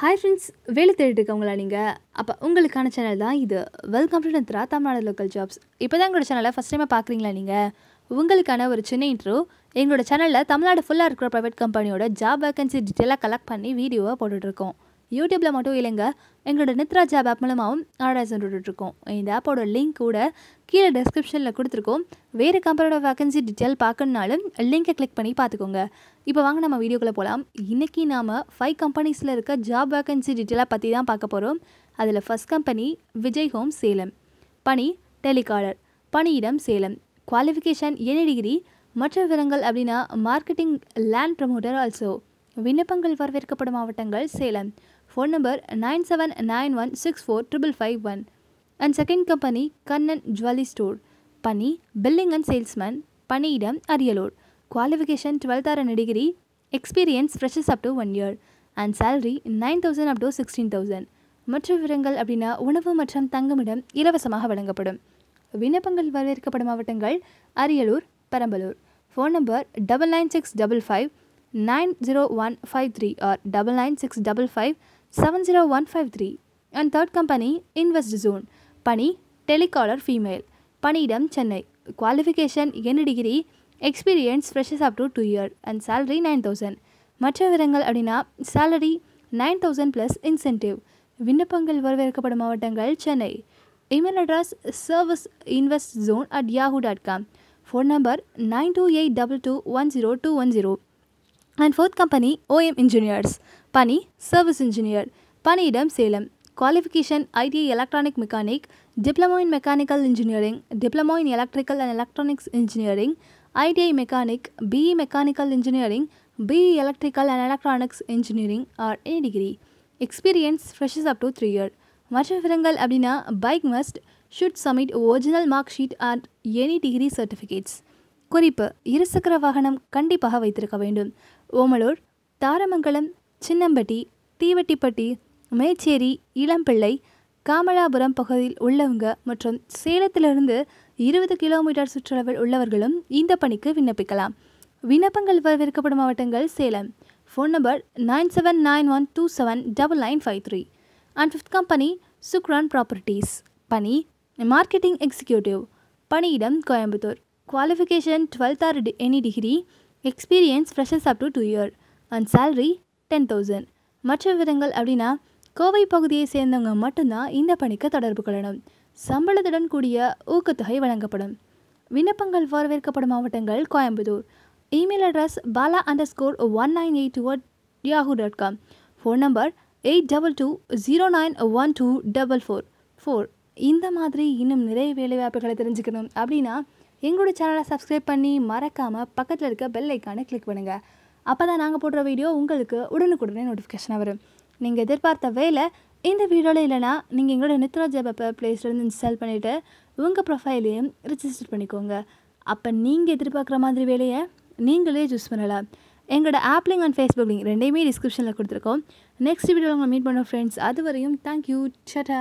Hi friends வேலை தேடிட்டு இருக்கவங்களா நீங்கள் அப்போ உங்களுக்கான சேனல் தான் இது வெல்கம் டு நத்ரா தமிழ்நாடு லோக்கல் ஜாப்ஸ் இப்போ தான் எங்களோட சேனலை ஃபஸ்ட் டைமாக பார்க்குறீங்களா நீங்கள் உங்களுக்கான ஒரு சின்ன இன்ட்ரோ எங்களோட சேனலில் தமிழ்நாடு ஃபுல்லாக இருக்கிற ப்ரைவேட் கம்பெனியோட ஜாப் வேகன்சி டீட்டெயிலாக கலெக்ட் பண்ணி வீடியோவை போட்டுட்ருக்கோம் யூடியூப்பில் மட்டும் இல்லைங்க எங்களோட நித்ரா ஜாப் ஆப் மூலமாகவும் ஆடாசன் இருக்கோம் இந்த ஆப்போட லிங்க் கூட கீழே டிஸ்கிரிப்ஷனில் கொடுத்துருக்கோம் வேறு கம்பெனியோட வேகன்சி டீட்டெயில் பார்க்கணுனாலும் லிங்கை கிளிக் பண்ணி பார்த்துக்கோங்க இப்போ வாங்க நம்ம வீடியோக்குள்ளே போகலாம் இன்றைக்கி நாம் ஃபைவ் கம்பெனிஸில் இருக்க ஜாப் வேகன்சி டீட்டெயிலாக பற்றி தான் பார்க்க போகிறோம் அதில் first company Vijay home Salem பணி டெலிகாலர் பணியிடம் சேலம் குவாலிஃபிகேஷன் ஏழு டிகிரி மற்ற விவரங்கள் அப்படின்னா மார்க்கெட்டிங் லேண்ட் ப்ரமோட்டர் ஆல்சோ விண்ணப்பங்கள் வரவேற்கப்படும் மாவட்டங்கள் Salem phone number nine seven nine one six four triple five one and second company Kannan jewellery store பனி பில்லிங் அண்ட் சேல்ஸ்மேன் பணியிடம் Ariyalur qualification twelfth or degree experience freshers up to one year and salary nine thousand up to sixteen thousand மற்ற விவரங்கள் அப்படின்னா உணவு மற்றும் தங்குமிடம் இலவசமாக வழங்கப்படும் விண்ணப்பங்கள் வரவேற்கப்படும் மாவட்டங்கள் Ariyalur Perambalur phone number double nine six double five nine zero one five three or double nine six double five seven zero one five three and third company invest zone பணி டெலிகாலர் ஃபீமேல் பணியிடம் சென்னை குவாலிஃபிகேஷன் என்ன degree experience freshers up to two year and salary nine thousand மற்ற விவரங்கள் அப்படின்னா salary nine thousand plus incentive விண்ணப்பங்கள் வரவேற்கப்படும் மாவட்டங்கள் Chennai email address service invest zone at Yahoo dot com phone number nine two eight double two one zero two one zero And fourth company, OM Engineers. Pani, Service Engineer. Pani Paniidam, Salem. Qualification, IT Electronic Mechanic, Diploma in Mechanical Engineering, Diploma in Electrical and Electronics Engineering, ITI Mechanic, BE Mechanical Engineering, BE Electrical and Electronics Engineering or any degree. Experience, freshes up to 3 year. மற்ற விவரங்கள் அப்படின்னா bike must should submit original mark sheet and any degree certificates. குறிப்பு இருசக்கர வாகனம் கண்டிப்பாக வைத்திருக்க வேண்டும் ஓமலூர் தாரமங்கலம் சின்னம்பட்டி தீவட்டிப்பட்டி மேச்சேரி இளம்பிள்ளை காமலாபுரம் பகுதியில் உள்ளவங்க மற்றும் சேலத்திலிருந்து இருபது கிலோமீட்டர் சுற்றளவில் உள்ளவர்களும் இந்த பணிக்கு விண்ணப்பிக்கலாம் விண்ணப்பங்கள் வரவிருக்கப்படும் மாவட்டங்கள் Salem phone number nine seven nine one two seven double nine five three and fifth company Sukran properties பணி மார்க்கெட்டிங் எக்ஸிக்யூட்டிவ் பணியிடம் Coimbatore qualification twelfth or any degree experience freshers up to two year and salary ten thousand மற்ற விவரங்கள் அப்படின்னா கோவை பகுதியை சேர்ந்தவங்க மட்டும்தான் இந்த பணிக்கு தொடர்பு கொள்ளணும் சம்பளத்துடன் கூடிய ஊக்கத்தொகை வழங்கப்படும் விண்ணப்பங்கள் வரவேற்கப்படும் மாவட்டங்கள் Coimbatore email address Bala underscore one nine eight at Yahoo dot com phone number eight double two zero nine one two double four four இந்த மாதிரி இன்னும் நிறைய வேலைவாய்ப்புகளை தெரிஞ்சுக்கணும் அப்படின்னா எங்களோட சேனலை சப்ஸ்கிரைப் பண்ணி மறக்காமல் பக்கத்தில் இருக்க பெல் ஐக்கானை கிளிக் பண்ணுங்கள் அப்போ தான் நாங்கள் போடுற வீடியோ உங்களுக்கு உடனுக்குடனே நோட்டிஃபிகேஷனாக வரும் நீங்கள் எதிர்பார்த்த வேலை இந்த வீடியோவில் இல்லைனா நீங்கள் எங்களோட நித்ரா பேப்பர் அப்போ பிளேஸ்லேருந்து இன்ஸ்டால் பண்ணிவிட்டு உங்கள் ப்ரொஃபைலையும் ரிஜிஸ்டர் பண்ணிக்கோங்க அப்போ நீங்கள் எதிர்பார்க்குற மாதிரி வேலையை நீங்களே சூஸ் பண்ணலாம் எங்களோட ஆப்லிங் அண்ட் ஃபேஸ்புக் லிங்க் ரெண்டையுமே டிஸ்கிரிப்ஷனில் கொடுத்துருக்கோம் நெக்ஸ்ட் வீடியோவில் உங்களை மீட் பண்ணுவோம் ஃப்ரெண்ட்ஸ் அது வரையும் தேங்க்யூ சட்டா